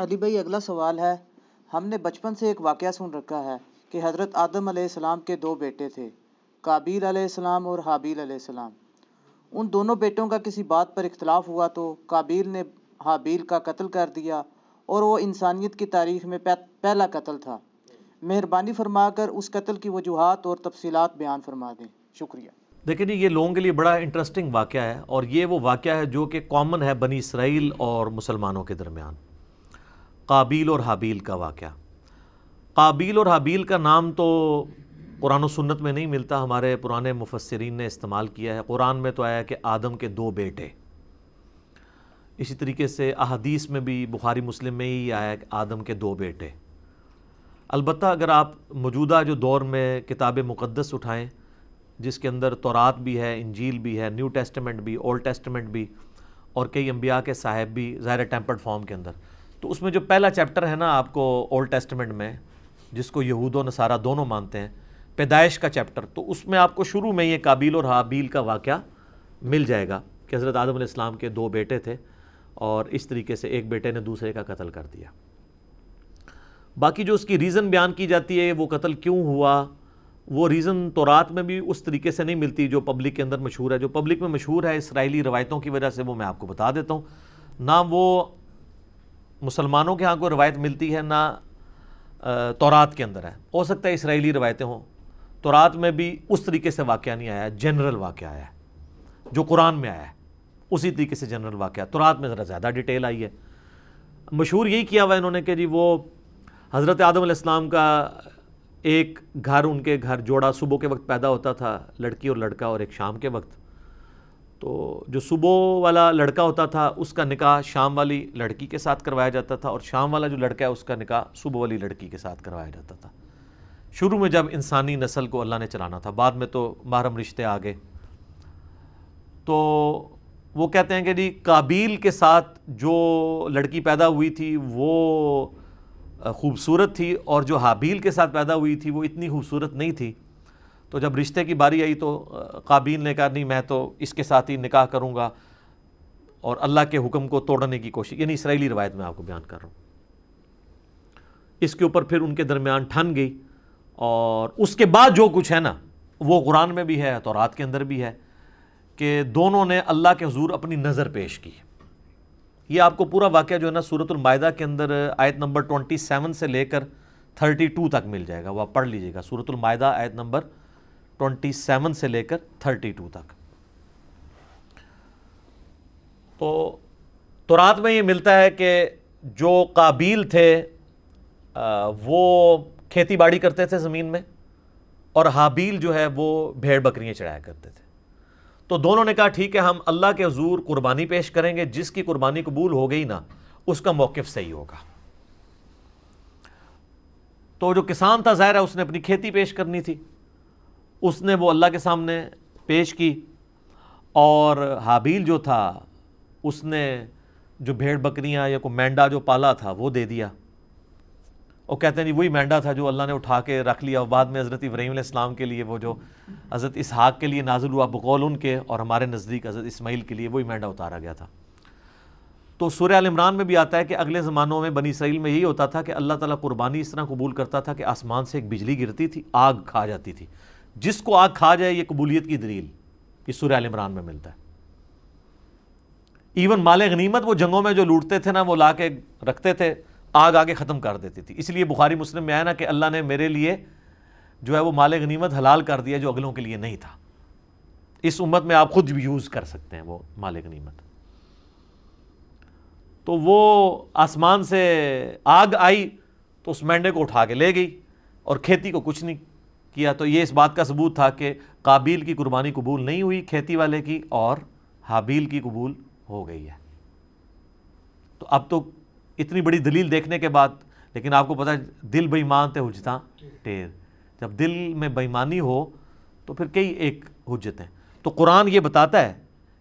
अली भाई अगला सवाल है हमने बचपन से एक वाक़ सुन रखा है कि हज़रत आदम आसमाम के दो बेटे थे काबिल आसमाम और हाबील आसमाम उन दोनों बेटों का किसी बात पर इख्तलाफ हुआ तो काबिल ने हाबील का कत्ल कर दिया और वो इंसानियत की तारीख में पहला कत्ल था मेहरबानी फरमा कर उस कत्ल की वजूहत और तफसीत बयान फरमा दें शुक्रिया देखिए जी ये लोगों के लिए बड़ा इंटरेस्टिंग वाक़ है और ये वो वाक़ है जो कि कॉमन है बनी इसराइल और मुसलमानों के दरमियान काबिल और हाबील का वाक़ काबिल और हाबील का नाम तो कुरान सुन्नत में नहीं मिलता हमारे पुराने मुफसरीन ने इस्तेमाल किया है कुरान में तो आया कि आदम के दो बेटे इसी तरीके से अहदीस में भी बुखारी मुस्लिम में ही आया कि आदम के दो बेटे अलबत् अगर आप मौजूदा जो दौर में किताब मुक़दस उठाएँ जिसके अंदर तौरात भी है इंजील भी है न्यू टेस्टमेंट भी ओल्ड टेस्टमेंट भी और कई अम्बिया के साहेब भी ज़ाहिर टेम्पर्ड फॉर्म के अंदर तो उसमें जो पहला चैप्टर है ना आपको ओल्ड टेस्टमेंट में जिसको यहूद और नसारा दोनों मानते हैं पैदाइश का चैप्टर तो उसमें आपको शुरू में ये काबिल और हाबील का वाक़ मिल जाएगा कि हज़रत आदम इस्लाम के दो बेटे थे और इस तरीके से एक बेटे ने दूसरे का कत्ल कर दिया बाकी जो उसकी रीज़न बयान की जाती है वो कत्ल क्यों हुआ वो रीज़न तो रात में भी उस तरीके से नहीं मिलती जो पब्लिक के अंदर मशहूर है जो पब्लिक में मशहूर है इसराइली रवायतों की वजह से वो मैं आपको बता देता हूँ ना वो मुसलमानों के यहाँ कोई रवायत मिलती है ना तौरात के अंदर है हो सकता है इसराइली रवायतें हों तौरात में भी उस तरीके से वाक़ नहीं आया जनरल वाक़ आया है जो कुरान में आया है उसी तरीके से जनरल वाक़ तौरात में ज़रा ज़्यादा डिटेल आई है मशहूर यही किया हुआ इन्होंने कि जी वो हज़रत आदम आदम का एक घर उनके घर जोड़ा सुबह के वक्त पैदा होता था लड़की और लड़का और एक शाम के वक्त तो जो सुबह वाला लड़का होता था उसका निकाह शाम वाली लड़की के साथ करवाया जाता था और शाम वाला जो लड़का है उसका निकाह सुबह वाली लड़की के साथ करवाया जाता था शुरू में जब इंसानी नस्ल को अल्लाह ने चलाना था बाद में तो महरम रिश्ते आ गए तो वो कहते हैं कि जी काबिल के साथ जो लड़की पैदा हुई थी वो खूबसूरत थी और जो हाबील के साथ पैदा हुई थी वो इतनी खूबसूरत नहीं थी तो जब रिश्ते की बारी आई तो काबिल ने कहा नहीं मैं तो इसके साथ ही निकाह करूँगा और अल्लाह के हुक्म को तोड़ने की कोशिश यानी इसराइली रवायत में आपको बयान कर रहा हूँ इसके ऊपर फिर उनके दरमियान ठन गई और उसके बाद जो कुछ है ना वो कुरान में भी है तो रात के अंदर भी है कि दोनों ने अल्लाह के हजूर अपनी नज़र पेश की ये आपको पूरा वाक़ जो है ना सूरतमायदा के अंदर आयत नंबर ट्वेंटी सेवन से लेकर थर्टी टू तक मिल जाएगा वह पढ़ लीजिएगा सूरतमायदा आयत नंबर 27 से लेकर 32 तक तो तुरात में ये मिलता है कि जो काबिल थे वो खेती बाड़ी करते थे ज़मीन में और हाबील जो है वो भेड़ बकरियाँ चढ़ाया करते थे तो दोनों ने कहा ठीक है हम अल्लाह के हजूर कुर्बानी पेश करेंगे जिसकी कुर्बानी कबूल हो गई ना उसका मौक़ सही होगा तो जो किसान था ज़ाहिर है उसने अपनी खेती पेश करनी थी उसने वो अल्लाह के सामने पेश की और हाबील जो था उसने जो भेड़ बकरियां या को मेंढा जो पाला था वो दे दिया और कहते हैं जी वही मेंढा था जो अल्लाह ने उठा के रख लिया और बाद में हज़रत इब्राहिम इस्लाम के लिए वो जो हज़रत इसहाक के लिए नाजुल हुआ बकौल उनके और हमारे नज़दीक हज़रत इसमाइल के लिए वही मेंढा उतारा गया था तो सूर्य इमरान में भी आता है कि अगले ज़मानों में बनी इसराइल में यही होता था कि अल्लाह ताला कुर्बानी इस तरह कबूल करता था कि आसमान से एक बिजली गिरती थी आग खा जाती थी जिसको आग खा जाए ये कबूलियत की दलील कि सूर्य इमरान में मिलता है इवन माल गनीमत वो जंगों में जो लूटते थे ना वो ला के रखते थे आग आगे ख़त्म कर देती थी इसलिए बुखारी मुस्लिम में आया ना कि अल्लाह ने मेरे लिए जो है वो माल गनीमत हलाल कर दिया जो अगलों के लिए नहीं था इस उम्मत में आप खुद भी यूज़ कर सकते हैं वो माल गनीमत तो वो आसमान से आग आई तो उस मेंढे को उठा के ले गई और खेती को कुछ नहीं किया तो ये इस बात का सबूत था कि काबिल की कुर्बानी कबूल नहीं हुई खेती वाले की और हाबील की कबूल हो गई है तो अब तो इतनी बड़ी दलील देखने के बाद लेकिन आपको पता है दिल बेईमान थे हुजता टेर जब दिल में बेईमानी हो तो फिर कई एक हजतें हैं तो कुरान ये बताता है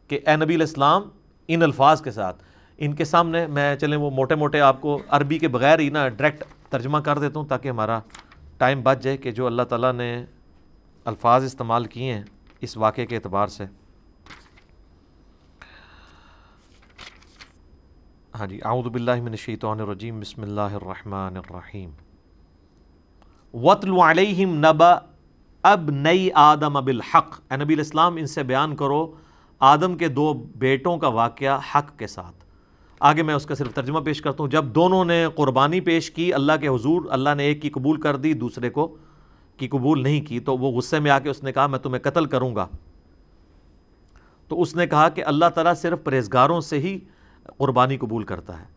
कि ए नबी इस्लाम इन अल्फाज के साथ इनके सामने मैं चलें वो मोटे मोटे आपको अरबी के बगैर ही ना डायरेक्ट तर्जमा कर देता हूँ ताकि हमारा टाइम बच जाए कि जो अल्लाह ताला ने अल्फाज इस्तेमाल किए हैं इस वाक़े के अतबार से हाँ जी आउदबिल्लाशतरजीम बसमीम वतलम नब अब नई आदम अबिल हक नबी इस्लाम इनसे बयान करो आदम के दो बेटों का वाक़ हक के साथ आगे मैं उसका सिर्फ तर्जमा पेश करता हूँ जब दोनों ने क़ुरबानी पेश की अल्लाह के हजूर अल्लाह ने एक की कबूल कर दी दूसरे को की कबूल नहीं की तो वो गुस्से में आके उसने कहा मैं तुम्हें कत्ल करूँगा तो उसने कहा कि अल्लाह ताला सिर्फ परहेजगारों से ही क़ुरबानी कबूल करता है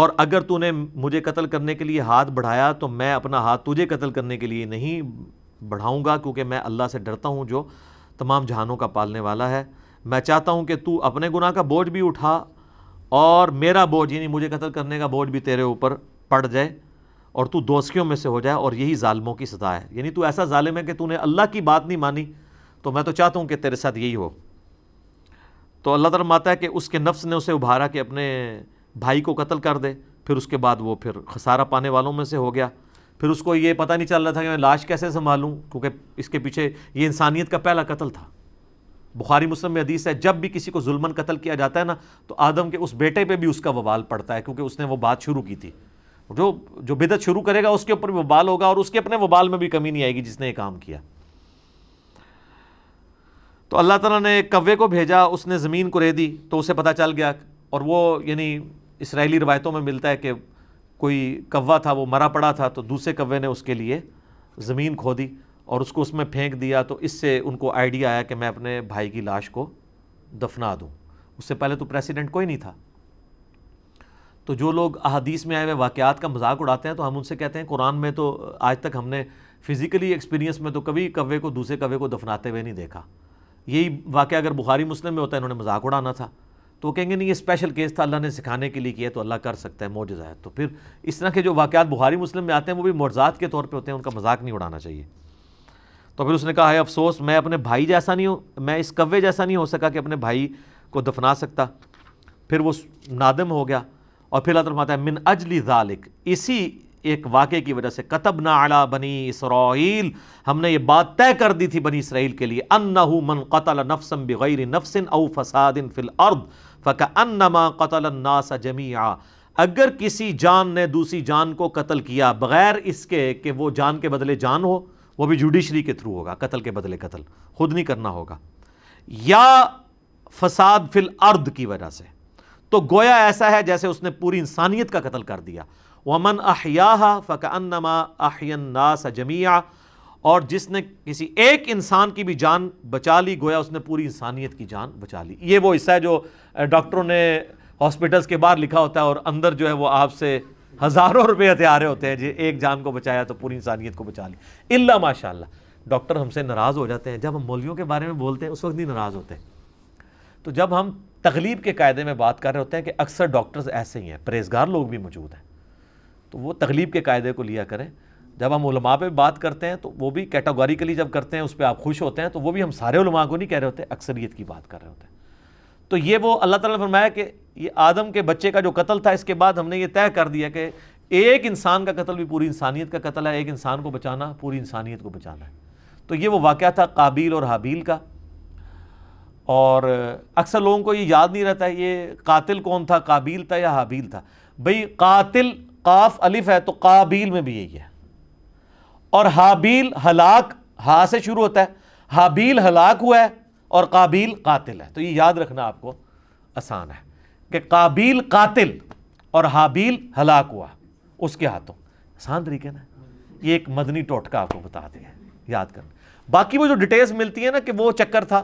और अगर तूने मुझे कत्ल करने के लिए हाथ बढ़ाया तो मैं अपना हाथ तुझे कत्ल करने के लिए नहीं बढ़ाऊँगा क्योंकि मैं अल्लाह से डरता हूँ जो तमाम जहानों का पालने वाला है मैं चाहता हूँ कि तू अपने गुनाह का बोझ भी उठा और मेरा बोझ यानी मुझे कत्ल करने का बोझ भी तेरे ऊपर पड़ जाए और तू दोस्तियों में से हो जाए और यही ालमों की सजा है यानी तू ऐसा ालिम है कि तूने अल्लाह की बात नहीं मानी तो मैं तो चाहता हूँ कि तेरे साथ यही हो तो अल्लाह तला माता है कि उसके नफ्स ने उसे उभारा कि अपने भाई को कत्ल कर दे फिर उसके बाद वो फिर खसारा पाने वालों में से हो गया फिर उसको ये पता नहीं चल रहा था कि मैं लाश कैसे संभालूँ क्योंकि इसके पीछे ये इंसानियत का पहला कत्ल था बुखारी मुस्लिम में हदीस है जब भी किसी को जुल्मन कत्ल किया जाता है ना तो आदम के उस बेटे पे भी उसका ववाल पड़ता है क्योंकि उसने वो बात शुरू की थी जो जो बिदत शुरू करेगा उसके ऊपर भी वबाल होगा और उसके अपने वबाल में भी कमी नहीं आएगी जिसने ये काम किया तो अल्लाह तला ने कव्वे को भेजा उसने ज़मीन को रे दी तो उसे पता चल गया और वो यानी इसराइली रवायतों में मिलता है कि कोई कव्वा था वो मरा पड़ा था तो दूसरे कव्वे ने उसके लिए ज़मीन खो दी और उसको उसमें फेंक दिया तो इससे उनको आइडिया आया कि मैं अपने भाई की लाश को दफना दूँ उससे पहले तो प्रेसिडेंट कोई नहीं था तो जो लोग अहादीस में आए हुए वाक़ात का मजाक उड़ाते हैं तो हम उनसे कहते हैं कुरान में तो आज तक हमने फ़िज़िकली एक्सपीरियंस में तो कभी कवे को दूसरे कवे को दफनाते हुए नहीं देखा यही वाक़ अगर बुखारी मुस्लिम में होता है इन्होंने मजाक उड़ाना था तो कहेंगे नहीं ये स्पेशल केस था अल्लाह ने सिखाने के लिए किया तो अल्लाह कर सकता है मोजा है तो फिर इस तरह के जो वाक़ात बुखारी मुस्लिम में आते हैं वो भी मोजात के तौर पर होते हैं उनका मजाक नहीं उड़ाना चाहिए तो फिर उसने कहा है अफसोस मैं अपने भाई जैसा नहीं हूँ मैं इस कव्वे जैसा नहीं हो सका कि अपने भाई को दफना सकता फिर वो नादम हो गया और फिर अल्लाह फरमाता है मिन अजली जालिक इसी एक वाक़े की वजह से कतब ना अला बनी इसराइल हमने ये बात तय कर दी थी बनी इसराइल के लिए अन मन कतल नफसम बग़ैर नफसिन अव फसादिन फिल अर्द फ़क अन्नमा कतल नासा जमिया अगर किसी जान ने दूसरी जान को कत्ल किया बग़ैर इसके कि वो जान के बदले जान हो वो भी जुडिशरी के थ्रू होगा कत्ल के बदले कत्ल खुद नहीं करना होगा या फसाद फिल अर्द की वजह से तो गोया ऐसा है जैसे उसने पूरी इंसानियत का कत्ल कर दिया वमन अहिया फ़क फ़कअनमा नास जमिया और जिसने किसी एक इंसान की भी जान बचा ली गोया उसने पूरी इंसानियत की जान बचा ली ये वो हिस्सा है जो डॉक्टरों ने हॉस्पिटल्स के बाहर लिखा होता है और अंदर जो है वो आपसे हज़ारों रुपये हथियारे होते हैं जी एक जान को बचाया तो पूरी इंसानियत को बचा ली इल्ला माशा डॉक्टर हमसे नाराज़ हो जाते हैं जब हम मौलियों के बारे में बोलते हैं उस वक्त नहीं नाराज़ होते तो जब हम तकलीब के कायदे में बात कर रहे होते हैं कि अक्सर डॉक्टर्स ऐसे ही हैं परहेजगार लोग भी मौजूद हैं तो वो तकलीब के कायदे को लिया करें जब हम उलमा पर बात करते हैं तो वो भी कैटागोरिकली जब करते हैं उस पर आप खुश होते हैं तो वो भी हम सारे उलमा को नहीं कह रहे होते अक्सरीत की बात कर रहे होते हैं तो ये वो अल्लाह ताला ने फरमाया कि ये आदम के बच्चे का जो कत्ल था इसके बाद हमने ये तय कर दिया कि एक इंसान का कत्ल भी पूरी इंसानियत का कत्ल है एक इंसान को बचाना पूरी इंसानियत को बचाना है तो ये वो वाक़ था काबिल और हाबील का और अक्सर लोगों को ये याद नहीं रहता है ये कातिल कौन था काबिल था या हाबील था भाई कातिल काफ अलिफ है तो काबिल में भी यही है और हाबील हलाक हा से शुरू होता है हाबील हलाक हुआ है और काबिल कातिल है तो ये याद रखना आपको आसान है कि काबिल कातिल और हाबील हलाक हुआ उसके हाथों आसान तरीके ना ये एक मदनी टोटका आपको बता दिया याद करना बाकी वो जो डिटेल्स मिलती है ना कि वो चक्कर था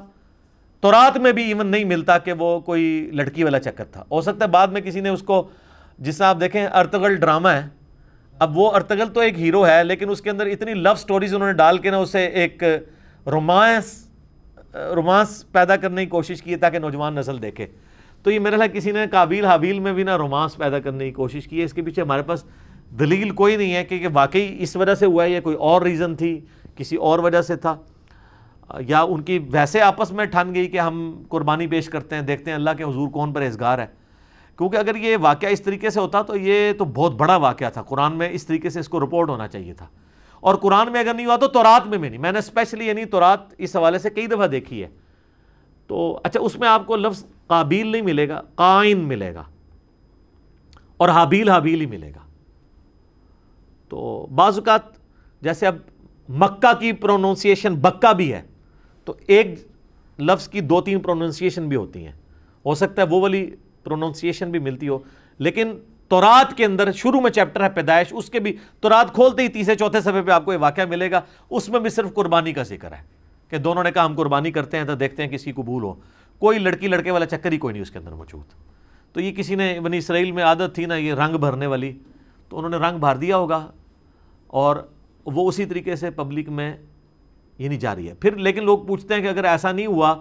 तो रात में भी इवन नहीं मिलता कि वो कोई लड़की वाला चक्कर था हो सकता है बाद में किसी ने उसको जिससे आप देखें अर्तगल ड्रामा है अब वो अर्तगल तो एक हीरो है लेकिन उसके अंदर इतनी लव स्टोरीज उन्होंने डाल के ना उसे एक रोमांस रोमांस पैदा करने की कोशिश की है ताकि नौजवान नस्ल देखे तो ये मेरा ख्याल किसी ने काबिल हाबील में भी ना रोमांस पैदा करने की कोशिश की है इसके पीछे हमारे पास दलील कोई नहीं है कि वाकई इस वजह से हुआ है या कोई और रीज़न थी किसी और वजह से था या उनकी वैसे आपस में ठन गई कि हम कुर्बानी पेश करते हैं देखते हैं अल्लाह के हजूर कौन परहेजगार है क्योंकि अगर ये वाक़ इस तरीके से होता तो ये तो बहुत बड़ा वाक़ था कुरान में इस तरीके से इसको रिपोर्ट होना चाहिए था और कुरान में अगर नहीं हुआ तो तौरात में भी नहीं मैंने स्पेशली यानी तौरात इस हवाले से कई दफ़ा देखी है तो अच्छा उसमें आपको लफ्ज़ काबिल नहीं मिलेगा कायन मिलेगा और हाबील हाबील ही मिलेगा तो बाज़ात जैसे अब मक्का की प्रोनाउंसिएशन बक्का भी है तो एक लफ्ज़ की दो तीन प्रोनाउंसिएशन भी होती हैं हो सकता है वो वाली प्रोनाउंसिएशन भी मिलती हो लेकिन तोरात के अंदर शुरू में चैप्टर है पैदाइश उसके भी तोरात खोलते ही तीसरे चौथे सफ़े पे आपको ये वाक्य मिलेगा उसमें भी सिर्फ कुर्बानी का जिक्र है कि दोनों ने कहा हम कुर्बानी करते हैं तो देखते हैं किसी कबूल हो कोई लड़की लड़के वाला चक्कर ही कोई नहीं उसके अंदर मौजूद तो ये किसी ने बनी इसराइल में आदत थी ना ये रंग भरने वाली तो उन्होंने रंग भर दिया होगा और वो उसी तरीके से पब्लिक में ये नहीं जारी है फिर लेकिन लोग पूछते हैं कि अगर ऐसा नहीं हुआ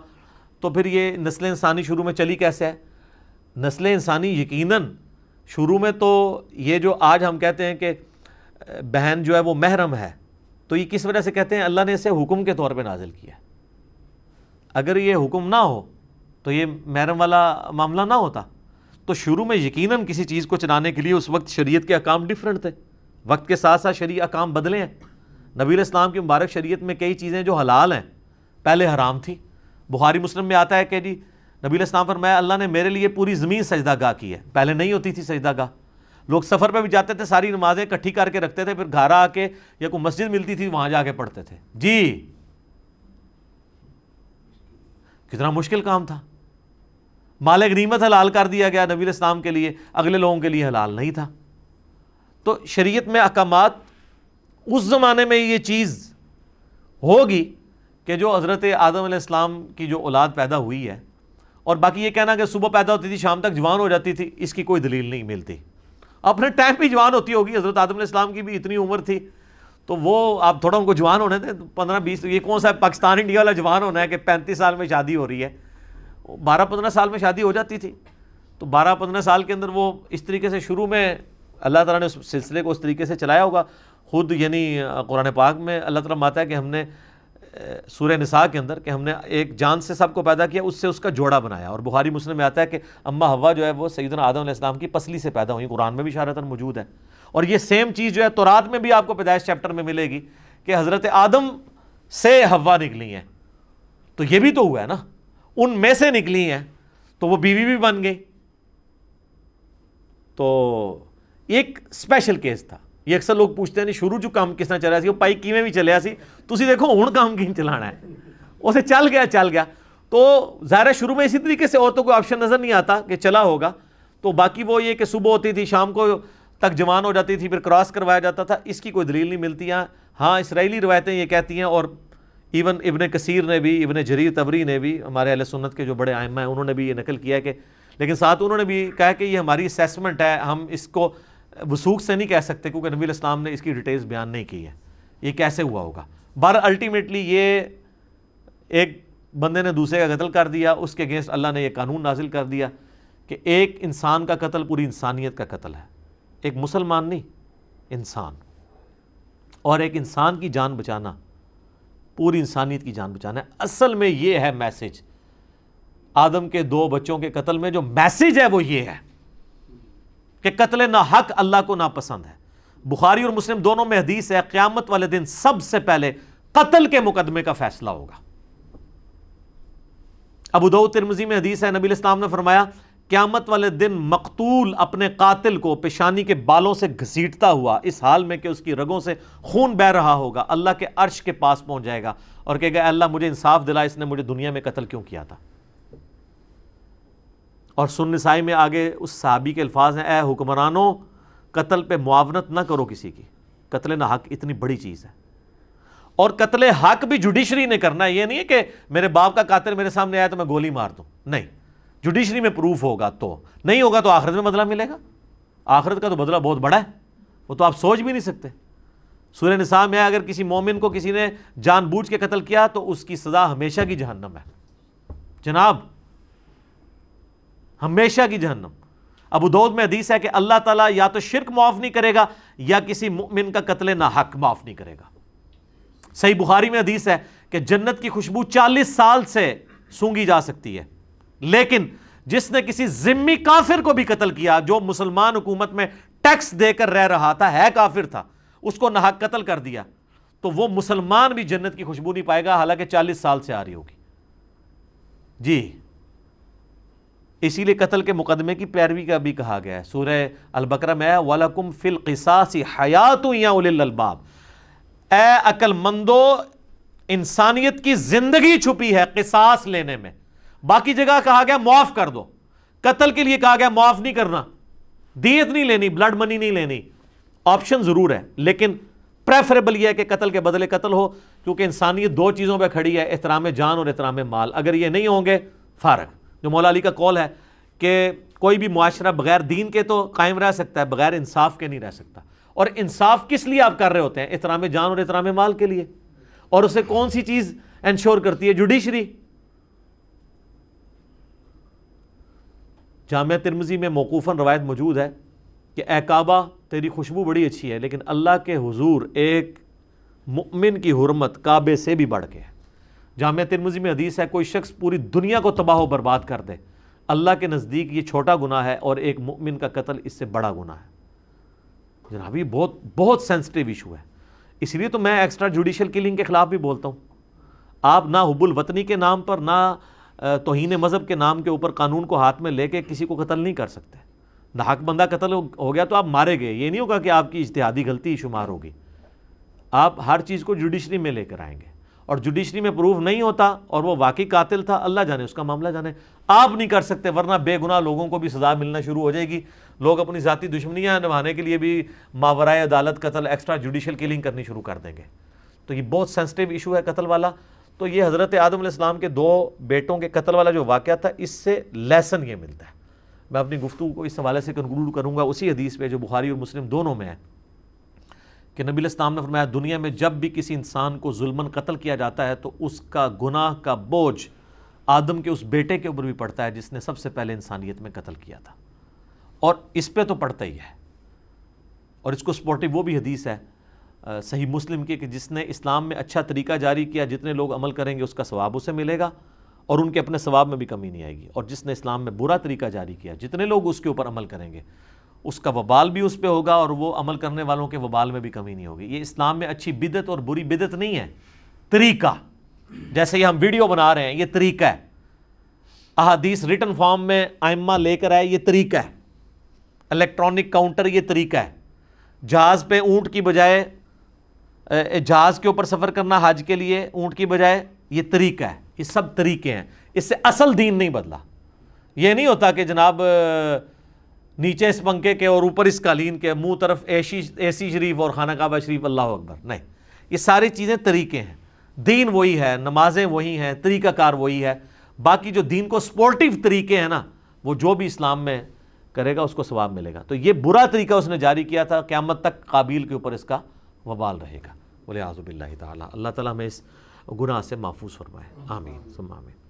तो फिर ये नस्ल इंसानी शुरू में चली कैसे है नस्ल इंसानी यकीनन शुरू में तो ये जो आज हम कहते हैं कि बहन जो है वो महरम है तो ये किस वजह से कहते हैं अल्लाह ने इसे हुक्म के तौर पे नाजिल किया अगर ये हुक्म ना हो तो ये महरम वाला मामला ना होता तो शुरू में यकीनन किसी चीज़ को चलाने के लिए उस वक्त शरीयत के अकाम डिफरेंट थे वक्त के साथ साथ शरीय अकाम बदले हैं नबी इस्लाम की मुबारक शरीयत में कई चीज़ें जो हलाल हैं पहले हराम थी बुखारी मुस्लिम में आता है कि जी नबी इस्लाम पर मैं अल्लाह ने मेरे लिए पूरी ज़मीन सजदा गाह की है पहले नहीं होती थी सजदा गाह लोग सफ़र पर भी जाते थे सारी नमाज़ें इकट्ठी करके रखते थे फिर घर आके या कोई मस्जिद मिलती थी वहाँ जाके पढ़ते थे जी कितना मुश्किल काम था माल गनीमत हलाल कर दिया गया नबी इस्लाम के लिए अगले लोगों के लिए हलाल नहीं था तो शरीयत में अहकाम उस ज़माने में ये चीज़ होगी कि जो हज़रत आदम इस्लाम की जो औलाद पैदा हुई है और बाकी ये कहना कि सुबह पैदा होती थी शाम तक जवान हो जाती थी इसकी कोई दलील नहीं मिलती अपने टाइम भी जवान होती होगी हज़रत आदम इस्लाम की भी इतनी उम्र थी तो वो आप थोड़ा उनको जवान होने दें पंद्रह बीस ये कौन सा पाकिस्तान इंडिया वाला जवान होना है कि पैंतीस साल में शादी हो रही है बारह पंद्रह साल में शादी हो जाती थी तो बारह पंद्रह साल के अंदर वो इस तरीके से शुरू में अल्लाह ताला ने उस सिलसिले को उस तरीके से चलाया होगा खुद यानी कुरान पाक में अल्लाह ताला माता है कि हमने सूर निसा के अंदर कि हमने एक जान से सबको पैदा किया उससे उसका जोड़ा बनाया और बुहारी मुस्लिम में आता है कि अम्मा हवा जो है वो सईदन आदम इस्लाम की पसली से पैदा हुई कुरान में भी शारतन मौजूद है और ये सेम चीज़ जो है तोरात में भी आपको पैदाइश चैप्टर में मिलेगी कि हज़रत आदम से हवा निकली हैं तो ये भी तो हुआ है ना उनमें से निकली हैं तो वो बीवी भी बन गई तो एक स्पेशल केस था ये अक्सर लोग पूछते हैं शुरू चु काम किस तरह चल रहा है ਪਾਈ ਕਿਵੇਂ भी चलिया देखो हूँ काम कि चला है उसे चल गया चल गया तो ज़ाहिर शुरू में इसी तरीके से और तो कोई ऑप्शन नज़र नहीं आता कि चला होगा तो बाकी वो ये कि सुबह होती थी शाम को तक जवान हो जाती थी फिर क्रॉस करवाया जाता था इसकी कोई दलील नहीं मिलती हैं हाँ इसराइली रवायतें ये कहती हैं और इवन इबन कसीर ने भी इबन जरीर तबरी ने भी हमारे अल सुन्नत के जो बड़े आयमा हैं उन्होंने भी ये नकल किया है कि लेकिन साथ उन्होंने भी कहा कि ये हमारी असेसमेंट है हम इसको वसूख से नहीं कह सकते क्योंकि नबी इस्लाम ने इसकी डिटेल्स बयान नहीं की है ये कैसे हुआ होगा बहर अल्टीमेटली ये एक बंदे ने दूसरे का कत्ल कर दिया उसके अगेंस्ट अल्लाह ने यह कानून नाजिल कर दिया कि एक इंसान का कत्ल पूरी इंसानियत का कत्ल है एक मुसलमान नहीं इंसान और एक इंसान की जान बचाना पूरी इंसानियत की जान बचाना है असल में ये है मैसेज आदम के दो बच्चों के कत्ल में जो मैसेज है वो ये है कि कत्ल ना हक अल्लाह को ना पसंद है बुखारी और मुस्लिम दोनों में हदीस है क़्यामत वाले दिन सबसे पहले कत्ल के मुकदमे का फैसला होगा अबूदो तिरमजी में हदीस है नबी इस्लाम ने फरमाया क़्यामत वाले दिन मकतूल अपने कातिल को पेशानी के बालों से घसीटता हुआ इस हाल में कि उसकी रगों से खून बह रहा होगा अल्लाह के अर्श के पास पहुंच जाएगा और कहेगा अल्लाह मुझे इंसाफ दिला इसने मुझे दुनिया में कत्ल क्यों किया था और सुनसाई में आगे उस सहाबी के अल्फाज हैं ए हुक्मरानों कत्ल पे मुआवनत ना करो किसी की कत्ल ना हक इतनी बड़ी चीज़ है और कत्ल हक भी जुडिशरी ने करना है ये नहीं है कि मेरे बाप का कातिल मेरे सामने आया तो मैं गोली मार दूँ नहीं जुडिशरी में प्रूफ होगा तो नहीं होगा तो आखिरत में बदला मिलेगा आखिरत का तो बदला बहुत बड़ा है वो तो आप सोच भी नहीं सकते सूर्य निसाम में अगर किसी मोमिन को किसी ने जानबूझ के कत्ल किया तो उसकी सज़ा हमेशा की जहन्नम है जनाब हमेशा की जहन्नम अबू दौद में हदीस है कि अल्लाह ताला या तो शिरक माफ़ नहीं करेगा या किसी मुमिन का कत्ल ना हक माफ़ नहीं करेगा सही बुखारी में हदीस है कि जन्नत की खुशबू चालीस साल से सूंघी जा सकती है लेकिन जिसने किसी जिम्मी काफिर को भी कत्ल किया जो मुसलमान हुकूमत में टैक्स देकर रह रहा था है काफिर था उसको नाहक कत्ल कर दिया तो वो मुसलमान भी जन्नत की खुशबू नहीं पाएगा हालांकि चालीस साल से आ रही होगी जी इसीलिए कत्ल के मुकदमे की पैरवी का भी कहा गया है सूरह अलबकरम है वालकुम फिल किसासी हयात या उलबाब ए अकलमंदो इंसानियत की जिंदगी छुपी है किसास लेने में बाकी जगह कहा गया मुआफ़ कर दो कत्ल के लिए कहा गया मुआफ़ नहीं करना दियत नहीं लेनी ब्लड मनी नहीं लेनी ऑप्शन ज़रूर है लेकिन प्रेफरेबल यह है कि कत्ल के बदले कत्ल हो क्योंकि इंसानियत दो चीज़ों पर खड़ी है एहतराम जान और एहतराम माल अगर ये नहीं होंगे फारक जो मौला अली का कॉल है कि कोई भी मुआरा बगैर दीन के तो कायम रह सकता है बगैर इंसाफ के नहीं रह सकता और इंसाफ किस लिए आप कर रहे होते हैं इतराम जान और इतराम माल के लिए और उसे कौन सी चीज़ इंश्योर करती है जुडिशरी जाम तिरमजी में मौकूफन रवायत मौजूद है कि एकाबा तेरी खुशबू बड़ी अच्छी है लेकिन अल्लाह के हजूर एक मुमिन की हरमत काबे से भी बढ़ के है जामिया तिरमुजी में हदीस है कोई शख्स पूरी दुनिया को तबाह व बर्बाद कर दे अल्लाह के नज़दीक ये छोटा गुना है और एक मुमिन का कत्ल इससे बड़ा गुना है जनाब ये बहुत बहुत सेंसिटिव इशू है इसलिए तो मैं एक्स्ट्रा जुडिशल किलिंग के ख़िलाफ़ भी बोलता हूँ आप ना हुबुल वतनी के नाम पर ना तोहन मज़हब के नाम के ऊपर कानून को हाथ में लेके किसी को कत्ल नहीं कर सकते नाहक बंदा कत्ल हो गया तो आप मारे गए ये नहीं होगा कि आपकी इश्तहादी गलती शुमार होगी आप हर चीज़ को जुडिशरी में लेकर आएंगे और जुडिशरी में प्रूव नहीं होता और वो वाकई कातिल था अल्लाह जाने उसका मामला जाने आप नहीं कर सकते वरना बेगुनाह लोगों को भी सज़ा मिलना शुरू हो जाएगी लोग अपनी ज़ाती दुश्मनियाँ निभाने के लिए भी मावराए अदालत कत्ल एक्स्ट्रा जुडिशल किलिंग करनी शुरू कर देंगे तो ये बहुत सेंसिटिव इशू है कत्ल वाला तो ये हज़रत आदम के दो बेटों के कत्ल वाला जो वाक़ था इससे लेसन ये मिलता है मैं अपनी गुफ्तु को इस हवाले से कंक्लूड करूँगा उसी हदीस पर जो बुखारी और मुस्लिम दोनों में है कि नबी इस्लाम ने फरमाया दुनिया में जब भी किसी इंसान को जुल्मन कत्ल किया जाता है तो उसका गुनाह का बोझ आदम के उस बेटे के ऊपर भी पड़ता है जिसने सबसे पहले इंसानियत में कत्ल किया था और इस पर तो पड़ता ही है और इसको सपोर्टिव वो भी हदीस है आ, सही मुस्लिम की कि जिसने इस्लाम में अच्छा तरीका जारी किया जितने लोग अमल करेंगे उसका स्वाब उसे मिलेगा और उनके अपने स्वाब में भी कमी नहीं आएगी और जिसने इस्लाम में बुरा तरीका जारी किया जितने लोग उसके ऊपर अमल करेंगे उसका वबाल भी उस पर होगा और वो अमल करने वालों के वबाल में भी कमी नहीं होगी ये इस्लाम में अच्छी बिदत और बुरी बिदत नहीं है तरीका जैसे ये हम वीडियो बना रहे हैं ये तरीका है अहादीस रिटर्न फॉर्म में आइम्मा लेकर आए ये तरीका है इलेक्ट्रॉनिक काउंटर ये तरीका है जहाज़ पे ऊँट की बजाय जहाज़ के ऊपर सफ़र करना हज के लिए ऊँट की बजाय ये तरीका है ये सब तरीके हैं इससे असल दीन नहीं बदला ये नहीं होता कि जनाब नीचे इस पंखे के और ऊपर इस कालीन के मुंह तरफ ऐसी ऐसी शरीफ और खाना काबा शरीफ अल्लाह अकबर नहीं ये सारी चीज़ें तरीके हैं दीन वही है नमाजें वही हैं तरीक़ाकार वही है बाकी जो दीन को स्पोर्टिव तरीके हैं ना वो जो भी इस्लाम में करेगा उसको स्वाब मिलेगा तो ये बुरा तरीका उसने जारी किया था क़्यामत तक काबिल के ऊपर इसका वबाल रहेगा बोले आजबिल्ल तल्ला तला हमें इस गुनाह से महफूज फरमाए आमीन सुम